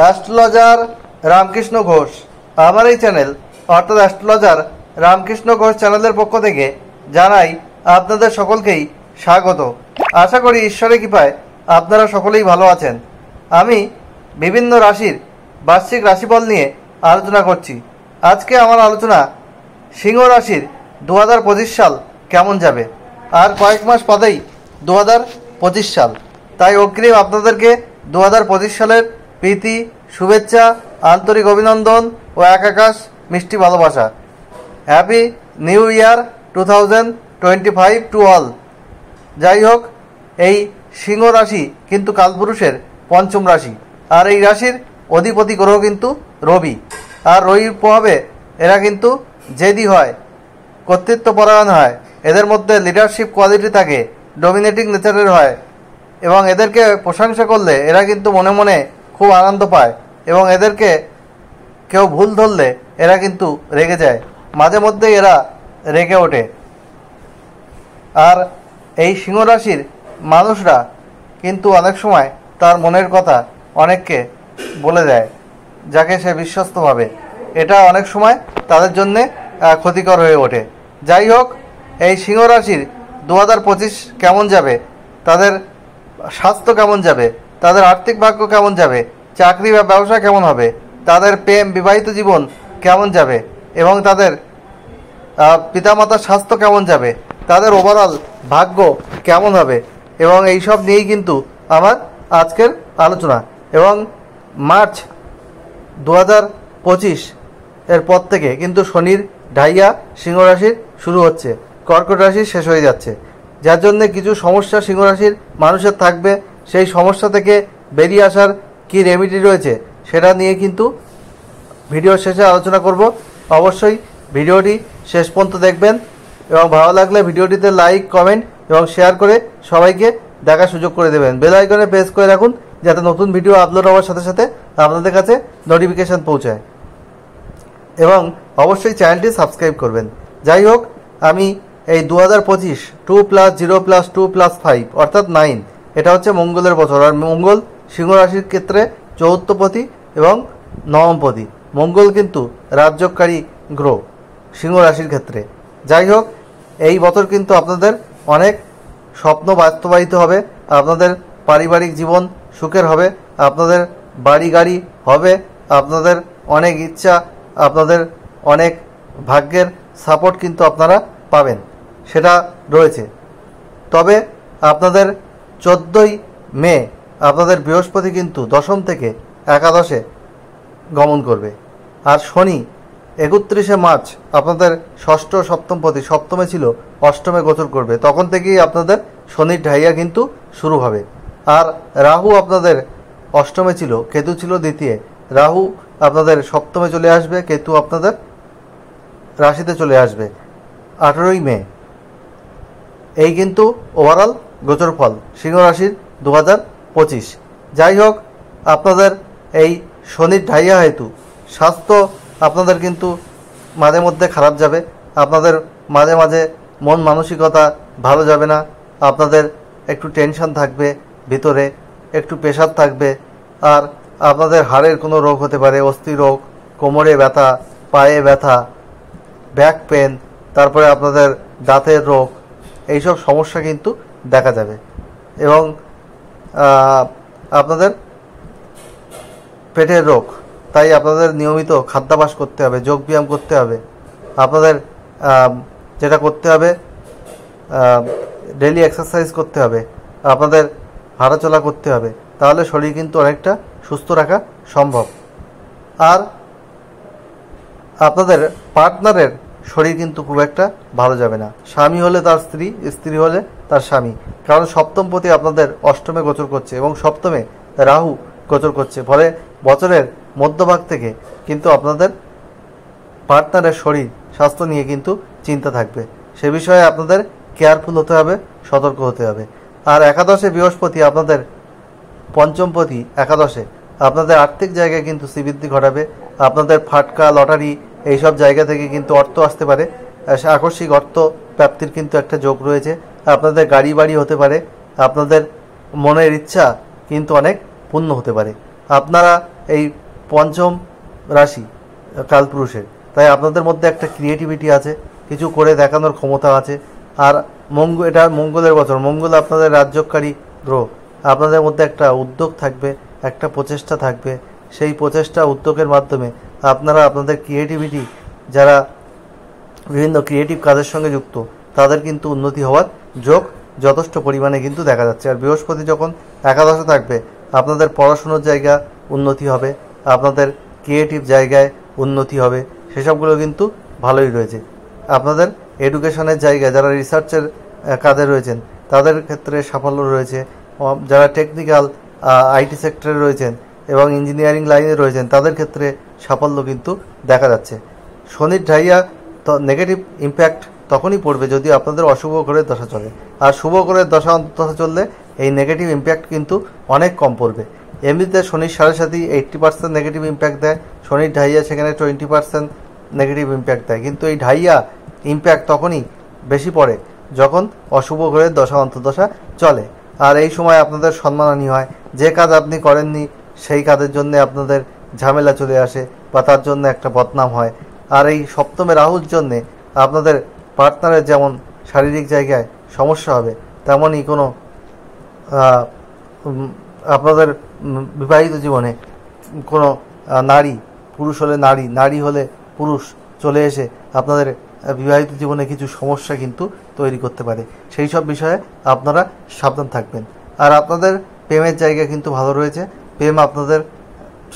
astrologer Ramakrishna Ghosh আমার এই channel অর্থাৎ অ্যাস্ট্রোলজার রামকৃষ্ণ ঘোষ চ্যানেলের পক্ষ থেকে জানাই আপনাদের সকলকেই স্বাগত আশা করি ঈশ্বরের কৃপায় আপনারা সকলেই ভালো আছেন আমি বিভিন্ন রাশির বার্ষিক রাশিফল নিয়ে আলোচনা করছি আজকে আমার আলোচনা সিংহ রাশির দু সাল কেমন যাবে আর কয়েক মাস পরেই দু সাল তাই অগ্রিম আপনাদেরকে দু সালের প্রীতি শুভেচ্ছা আন্তরিক অভিনন্দন ও এক আকাশ মিষ্টি ভালোবাসা happy new year two thousand twenty five to all যাই হোক এই সিংহ রাশি কিন্তু কালপুরুষের পঞ্চম রাশি আর এই রাশির অধিপতি গ্রহ কিন্তু রবি আর রবির প্রভাবে এরা কিন্তু জেদি হয় কর্তৃত্ব পরায়ণ হয় এদের মধ্যে লিডারশিপ কোয়ালিটি থাকে ডমিনেটিং নেচারের হয় এবং এদেরকে প্রশংসা করলে এরা কিন্তু মনে মনে খুব আনন্দ পায় এবং এদেরকে কেউ ভুল ধরলে এরা কিন্তু রেগে যায় মাঝে মধ্যে এরা রেগে ওঠে আর এই সিংহ রাশির মানুষরা কিন্তু অনেক সময় তার মনের কথা অনেককে বলে দেয় যাকে সে বিশ্বস্ত ভাবে এটা অনেক সময় তাদের জন্যে ক্ষতিকর হয়ে ওঠে যাই হোক এই সিংহ রাশির দু কেমন যাবে তাদের স্বাস্থ্য কেমন যাবে তাদের আর্থিক ভাগ্য কেমন যাবে চাকরি বা ব্যবসা কেমন হবে তাদের প্রেম বিবাহিত জীবন কেমন যাবে এবং তাদের পিতামাতার স্বাস্থ্য কেমন যাবে তাদের ওভারঅল ভাগ্য কেমন হবে এবং এইসব নিয়েই কিন্তু আমার আজকের আলোচনা এবং মার্চ দু হাজার পঁচিশ এর পর থেকে কিন্তু শনির ঢাইয়া সিংহ রাশির শুরু হচ্ছে কর্কট রাশি শেষ হয়ে যাচ্ছে যার জন্যে কিছু সমস্যা সিংহ রাশির মানুষের থাকবে সেই সমস্যা থেকে বেরিয়ে আসার কি রেমিডি রয়েছে সেটা নিয়ে কিন্তু ভিডিওর শেষে আলোচনা করব অবশ্যই ভিডিওটি শেষ পর্যন্ত দেখবেন এবং ভালো লাগলে ভিডিওটিতে লাইক কমেন্ট এবং শেয়ার করে সবাইকে দেখার সুযোগ করে দেবেন বেল আইকনে প্রেস করে রাখুন যাতে নতুন ভিডিও আপলোড হওয়ার সাথে সাথে আপনাদের কাছে নোটিফিকেশান পৌঁছায় এবং অবশ্যই চ্যানেলটি সাবস্ক্রাইব করবেন যাই হোক আমি এই দু হাজার পঁচিশ two plus zero plus two plus five অর্থাৎ নাইন এটা হচ্ছে মঙ্গলের বছর আর মঙ্গল সিংহ রাশির ক্ষেত্রে চৌত্রপতি এবং নবমপতি মঙ্গল কিন্তু রাজ্যকারী গ্রহ সিংহ রাশির ক্ষেত্রে যাই হোক এই বছর কিন্তু আপনাদের অনেক স্বপ্ন বাস্তবায়িত হবে আপনাদের পারিবারিক জীবন সুখের হবে আপনাদের বাড়ি গাড়ি হবে আপনাদের অনেক ইচ্ছা আপনাদের অনেক ভাগ্যের সাপোর্ট কিন্তু আপনারা পাবেন সেটা রয়েছে তবে আপনাদের চোদ্দোই মে আপনাদের বৃহস্পতি কিন্তু দশম থেকে একাদশে গমন করবে আর শনি একত্রিশে মার্চ আপনাদের ষষ্ঠ সপ্তম পতি সপ্তমে ছিল অষ্টমে গোচর করবে তখন থেকেই আপনাদের শনির ঢাইয়া কিন্তু শুরু হবে আর রাহু আপনাদের অষ্টমে ছিল কেতু ছিল দ্বিতীয় রাহু আপনাদের সপ্তমে চলে আসবে কেতু আপনাদের রাশিতে চলে আসবে আঠেরোই মে এই কিন্তু ওভারঅল ফল সিংহ রাশির দু হাজার পঁচিশ যাই হোক আপনাদের এই শনির ঢাইয়া হেতু স্বাস্থ্য আপনাদের কিন্তু মাঝে মধ্যে খারাপ যাবে আপনাদের মাঝে মাঝে মন মানসিকতা ভালো যাবে না আপনাদের একটু টেনশন থাকবে ভিতরে একটু প্রেশার থাকবে আর আপনাদের হাড়ের কোনো রোগ হতে পারে অস্থি রোগ কোমরে ব্যথা পায়ে ব্যথা ব্যাক পেন তারপরে আপনাদের দাঁতের রোগ এইসব সমস্যা কিন্তু দেখা যাবে এবং আপনাদের পেটের রোগ তাই আপনাদের নিয়মিত খাদ্যাভাস করতে হবে যোগ ব্যায়াম করতে হবে আপনাদের যেটা করতে হবে ডেলি এক্সারসাইজ করতে হবে আপনাদের হাঁটাচলা করতে হবে তাহলে শরীর কিন্তু অনেকটা সুস্থ রাখা সম্ভব আর আপনাদের পার্টনারের শরীর কিন্তু খুব একটা ভালো যাবে না স্বামী হলে তার স্ত্রী স্ত্রী হলে তার স্বামী কারণ সপ্তম প্রতি আপনাদের অষ্টমে গোচর করছে এবং সপ্তমে রাহু গোচর করছে ফলে বছরের মধ্যভাগ থেকে কিন্তু আপনাদের পার্টনারের শরীর স্বাস্থ্য নিয়ে কিন্তু চিন্তা থাকবে সে বিষয়ে আপনাদের কেয়ারফুল হতে হবে সতর্ক হতে হবে আর একাদশে বৃহস্পতি আপনাদের পঞ্চমপতি একাদশে আপনাদের আর্থিক জায়গায় কিন্তু শ্রীবৃদ্ধি ঘটাবে আপনাদের ফাটকা লটারি এইসব জায়গা থেকে কিন্তু অর্থ আসতে পারে আকস্মিক অর্থ প্রাপ্তির কিন্তু একটা যোগ রয়েছে আপনাদের গাড়ি বাড়ি হতে পারে আপনাদের মনের ইচ্ছা কিন্তু অনেক পূর্ণ হতে পারে আপনারা এই পঞ্চম রাশি কালপুরুষের তাই আপনাদের মধ্যে একটা ক্রিয়েটিভিটি আছে কিছু করে দেখানোর ক্ষমতা আছে আর মঙ্গল এটা মঙ্গলের বছর মঙ্গল আপনাদের রাজ্যকারী গ্রহ আপনাদের মধ্যে একটা উদ্যোগ থাকবে একটা প্রচেষ্টা থাকবে সেই প্রচেষ্টা উদ্যোগের মাধ্যমে আপনারা আপনাদের ক্রিয়েটিভিটি যারা বিভিন্ন ক্রিয়েটিভ কাজের সঙ্গে যুক্ত তাদের কিন্তু উন্নতি হওয়ার যোগ যথেষ্ট পরিমাণে কিন্তু দেখা যাচ্ছে আর বৃহস্পতি যখন একাদশে থাকবে আপনাদের পড়াশুনোর জায়গা উন্নতি হবে আপনাদের ক্রিয়েটিভ জায়গায় উন্নতি হবে সেসবগুলো কিন্তু ভালোই রয়েছে আপনাদের এডুকেশনের জায়গায় যারা রিসার্চের কাজে রয়েছেন তাদের ক্ষেত্রে সাফল্য রয়েছে যারা টেকনিক্যাল আইটি সেক্টরে রয়েছেন এবং ইঞ্জিনিয়ারিং লাইনে রয়েছেন তাদের ক্ষেত্রে সাফল্য কিন্তু দেখা যাচ্ছে শনির ঢাইয়া নেগেটিভ ইম্প্যাক্ট তখনই পড়বে যদি আপনাদের অশুভ গ্রহের দশা চলে আর শুভ গ্রহের দশা দশা চললে এই নেগেটিভ ইম্প্যাক্ট কিন্তু অনেক কম পড়বে এমনিতে শনির সাড়ে সাথেই এইট্টি পার্সেন্ট নেগেটিভ ইম্প্যাক্ট দেয় শনির ঢাইয়া সেখানে টোয়েন্টি পার্সেন্ট নেগেটিভ ইম্প্যাক্ট দেয় কিন্তু এই ঢাইয়া ইম্প্যাক্ট তখনই বেশি পড়ে যখন অশুভ গ্রহের দশা অন্তর্দশা চলে আর এই সময় আপনাদের সম্মানহানি হয় যে কাজ আপনি করেননি সেই কাজের জন্য আপনাদের ঝামেলা চলে আসে বা তার জন্য একটা বদনাম হয় আর এই সপ্তমে রাহুর জন্যে আপনাদের পার্টনারের যেমন শারীরিক জায়গায় সমস্যা হবে তেমনই কোনো আপনাদের বিবাহিত জীবনে কোনো নারী পুরুষ হলে নারী নারী হলে পুরুষ চলে এসে আপনাদের বিবাহিত জীবনে কিছু সমস্যা কিন্তু তৈরি করতে পারে সেই সব বিষয়ে আপনারা সাবধান থাকবেন আর আপনাদের প্রেমের জায়গা কিন্তু ভালো রয়েছে প্রেম আপনাদের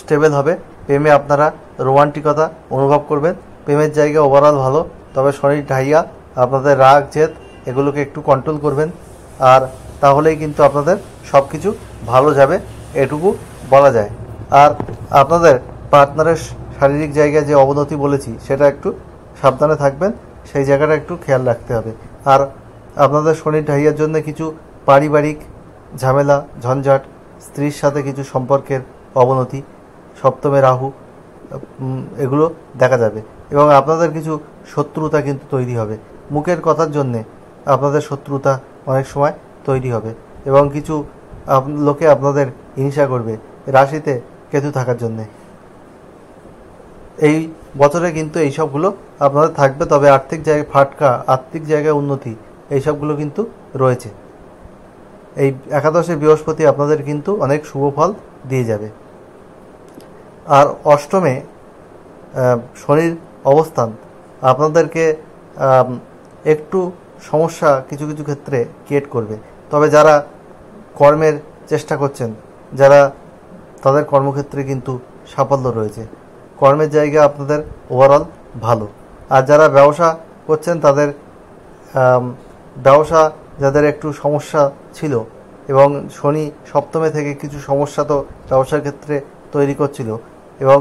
স্টেবেল হবে প্রেমে আপনারা রোমান্টিকতা অনুভব করবেন প্রেমের জায়গা ওভারঅল ভালো তবে শনি ঢাইয়া আপনাদের রাগ জেদ এগুলোকে একটু কন্ট্রোল করবেন আর তাহলেই কিন্তু আপনাদের সব কিছু ভালো যাবে এটুকু বলা যায় আর আপনাদের পার্টনারের শারীরিক জায়গায় যে অবনতি বলেছি সেটা একটু সাবধানে থাকবেন সেই জায়গাটা একটু খেয়াল রাখতে হবে আর আপনাদের শনির ঢাইয়ার জন্য কিছু পারিবারিক ঝামেলা ঝঞ্ঝাট স্ত্রীর সাথে কিছু সম্পর্কের অবনতি সপ্তমে রাহু এগুলো দেখা যাবে এবং আপনাদের কিছু শত্রুতা কিন্তু তৈরি হবে মুখের কথার জন্যে আপনাদের শত্রুতা অনেক সময় তৈরি হবে এবং কিছু লোকে আপনাদের হিংসা করবে রাশিতে কেতু থাকার জন্যে এই বছরে কিন্তু এই সবগুলো আপনাদের থাকবে তবে আর্থিক জায়গায় ফাটকা আর্থিক জায়গায় উন্নতি এইসবগুলো কিন্তু রয়েছে এই একাদশে বৃহস্পতি আপনাদের কিন্তু অনেক শুভ ফল দিয়ে যাবে আর অষ্টমে শনির অবস্থান আপনাদেরকে একটু সমস্যা কিছু কিছু ক্ষেত্রে ক্রিয়েট করবে তবে যারা কর্মের চেষ্টা করছেন যারা তাদের কর্মক্ষেত্রে কিন্তু সাফল্য রয়েছে কর্মের জায়গা আপনাদের ওভারঅল ভালো আর যারা ব্যবসা করছেন তাদের ব্যবসা যাদের একটু সমস্যা ছিল এবং শনি সপ্তমে থেকে কিছু সমস্যা তো ব্যবসার ক্ষেত্রে তৈরি করছিল এবং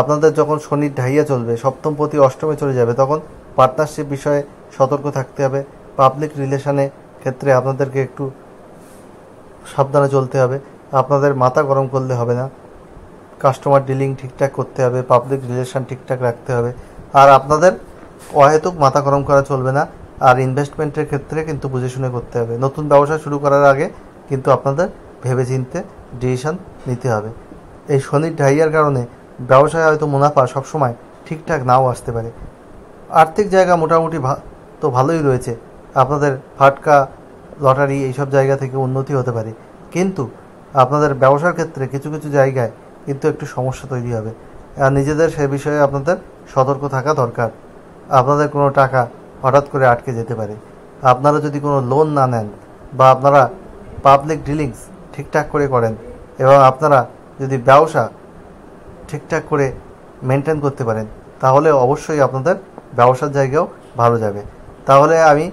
আপনাদের যখন শনির ঢাইয়া চলবে সপ্তম প্রতি অষ্টমে চলে যাবে তখন পার্টনারশিপ বিষয়ে সতর্ক থাকতে হবে পাবলিক রিলেশানে ক্ষেত্রে আপনাদেরকে একটু সাবধানে চলতে হবে আপনাদের মাথা গরম করলে হবে না কাস্টমার ডিলিং ঠিকঠাক করতে হবে পাবলিক রিলেশান ঠিকঠাক রাখতে হবে আর আপনাদের অহেতুক মাথা গরম করা চলবে না আর ইনভেস্টমেন্টের ক্ষেত্রে কিন্তু বুঝে শুনে করতে হবে নতুন ব্যবসা শুরু করার আগে কিন্তু আপনাদের ভেবে চিনতে ডিসিশান নিতে হবে এই শনির ঢাইয়ার কারণে ব্যবসায় হয়তো মুনাফা সবসময় ঠিকঠাক নাও আসতে পারে আর্থিক জায়গা মোটামুটি তো ভালোই রয়েছে আপনাদের ফাটকা লটারি এইসব জায়গা থেকে উন্নতি হতে পারে কিন্তু আপনাদের ব্যবসার ক্ষেত্রে কিছু কিছু জায়গায় কিন্তু একটু সমস্যা তৈরি হবে আর নিজেদের সে বিষয়ে আপনাদের সতর্ক থাকা দরকার আপনাদের কোনো টাকা হঠাৎ করে আটকে যেতে পারে আপনারা যদি কোনো লোন না নেন বা আপনারা পাবলিক ডিলিংস ঠিকঠাক করে করেন এবং আপনারা যদি ব্যবসা ঠিকঠাক করে মেনটেন করতে পারেন তাহলে অবশ্যই আপনাদের ব্যবসার জায়গাও ভালো যাবে তাহলে আমি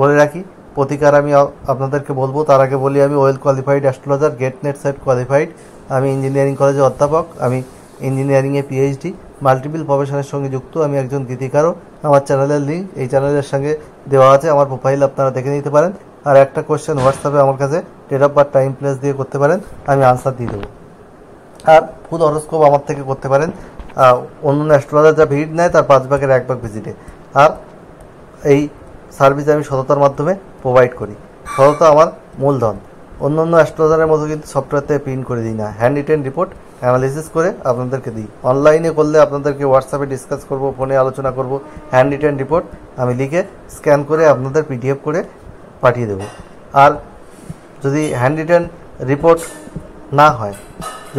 বলে রাখি প্রতিকার আমি আপনাদেরকে বলবো তার আগে বলি আমি well qualified astrologer GATE NET SET qualified আমি ইঞ্জিনিয়ারিং কলেজে অধ্যাপক আমি ইঞ্জিনিয়ারিংয়ে পিএইচডি মাল্টিপল প্রফেশনের সঙ্গে যুক্ত আমি একজন গীতিকারও আমার চ্যানেলের লিঙ্ক এই চ্যানেলের সঙ্গে দেওয়া আছে আমার প্রোফাইল আপনারা দেখে নিতে পারেন আর একটা কোয়েশ্চেন হোয়াটসঅ্যাপে আমার কাছে date of birth time place দিয়ে করতে পারেন আমি আনসার দিয়ে দেবো আর ফুল হরস্কোপ আমার থেকে করতে পারেন অন্য অ্যাস্ট্রোলজার যা ভিড় নেয় তার পাঁচ ভাগের এক ভাগ ভিজিটে আর এই সার্ভিস আমি সততার মাধ্যমে প্রোভাইড করি সততা আমার মূলধন অন্য অন্য অ্যাস্ট্রোলজারের মতো কিন্তু সফটওয়্যারতে প্রিন্ট করে দিই না হ্যান্ড রিটেন রিপোর্ট অ্যানালিসিস করে আপনাদেরকে দিই অনলাইনে করলে আপনাদেরকে হোয়াটসঅ্যাপে ডিসকাস করব ফোনে আলোচনা করব হ্যান্ড রিটার্ন রিপোর্ট আমি লিখে স্ক্যান করে আপনাদের পিডিএফ করে পাঠিয়ে দেব আর যদি হ্যান্ড রিটার্ন রিপোর্ট না হয়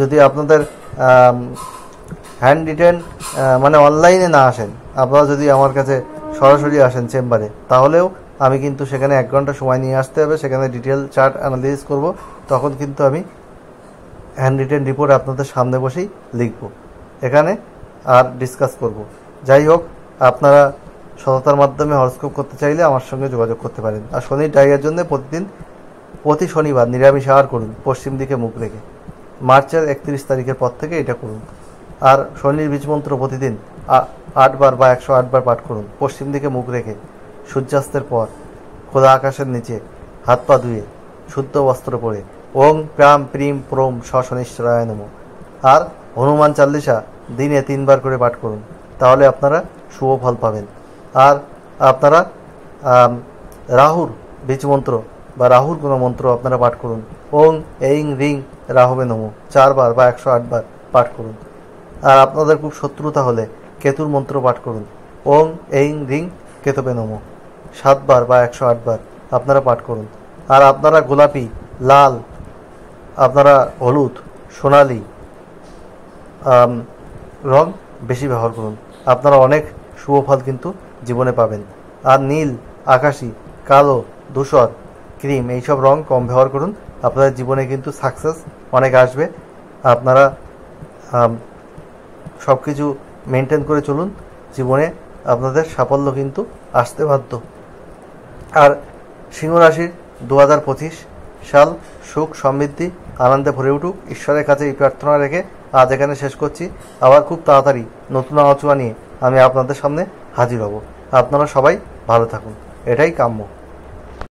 যদি আপনাদের হ্যান্ড রিটার্ন মানে অনলাইনে না আসেন আপনারা যদি আমার কাছে সরাসরি আসেন চেম্বারে তাহলেও আমি কিন্তু সেখানে এক ঘন্টা সময় নিয়ে আসতে হবে সেখানে ডিটেল চার্ট অ্যানালিসিস করব তখন কিন্তু আমি হ্যান্ড রিটেন রিপোর্ট আপনাদের সামনে বসেই লিখব এখানে আর ডিসকাস করব যাই হোক আপনারা সততার মাধ্যমে হরস্কোপ করতে চাইলে আমার সঙ্গে যোগাযোগ করতে পারেন আর শনির ডায়রিয়ার জন্য প্রতিদিন প্রতি শনিবার নিরামিষ আহার করুন পশ্চিম দিকে মুখ রেখে মার্চের একত্রিশ তারিখের পর থেকে এটা করুন আর শনির বীজমন্ত্র প্রতিদিন আটবার বা একশো আটবার পাঠ করুন পশ্চিম দিকে মুখ রেখে সূর্যাস্তের পর খোলা আকাশের নিচে হাত পা ধুয়ে শুদ্ধ বস্ত্র পরে ওং প্রাম প্রিম প্রোম সশনিশ্চরায় নম আর হনুমান চাল্লিশা দিনে তিনবার করে পাঠ করুন তাহলে আপনারা শুভ ফল পাবেন আর আপনারা রাহুর বীজ মন্ত্র বা রাহুর কোনো মন্ত্র আপনারা পাঠ করুন ওং এইং রিং রাহবে নমো চারবার বা একশো আটবার পাঠ করুন আর আপনাদের খুব শত্রুতা হলে কেতুর মন্ত্র পাঠ করুন ওং এইং রিং কেতবে নমো সাতবার বা একশো আটবার আপনারা পাঠ করুন আর আপনারা গোলাপি লাল আপনারা হলুদ সোনালি রং বেশি ব্যবহার করুন আপনারা অনেক শুভফল কিন্তু জীবনে পাবেন আর নীল আকাশি কালো ধূসর ক্রিম এইসব রং কম ব্যবহার করুন আপনাদের জীবনে কিন্তু সাকসেস অনেক আসবে আপনারা সব কিছু মেনটেন করে চলুন জীবনে আপনাদের সাফল্য কিন্তু আসতে বাধ্য আর সিংহ রাশির দু সাল সুখ সমৃদ্ধি আনন্দে ভরে উঠুক ঈশ্বরের কাছে এই প্রার্থনা রেখে আজ এখানে শেষ করছি আবার খুব তাড়াতাড়ি নতুন আলোচনা নিয়ে আমি আপনাদের সামনে হাজির হব আপনারা সবাই ভালো থাকুন এটাই কাম্য